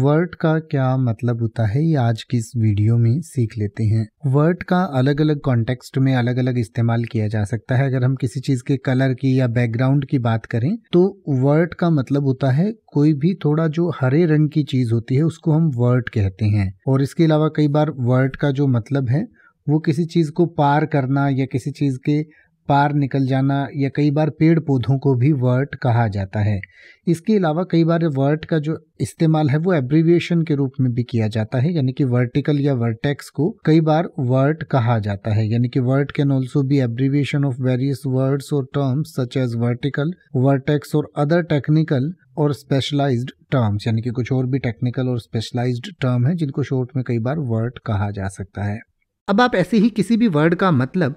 word का क्या मतलब होता है ये आज की इस वीडियो में सीख लेते हैं वर्ड का अलग अलग कॉन्टेक्स्ट में अलग अलग इस्तेमाल किया जा सकता है अगर हम किसी चीज के कलर की या बैकग्राउंड की बात करें तो वर्ड का मतलब होता है कोई भी थोड़ा जो हरे रंग की चीज होती है उसको हम वर्ड कहते हैं और इसके अलावा कई बार वर्ड का जो मतलब है वो किसी चीज को पार करना या किसी चीज के पार निकल जाना या कई बार पेड़ पौधों को भी वर्ट कहा जाता है इसके अलावा कई बार वर्ट का जो इस्तेमाल है वो एब्रीविएशन के रूप में भी किया जाता है यानी कि वर्टिकल या वर्टेक्स को कई बार वर्ट कहा जाता है यानी कि vert can also be abbreviation of various words और terms such as vertical vertex और अदर टेक्निकल और स्पेशलाइज टर्म्स यानी कि कुछ और भी टेक्निकल और स्पेशलाइज टर्म है जिनको शॉर्ट में कई बार वर्ट कहा जा सकता है अब आप ऐसे ही किसी भी वर्ड का मतलब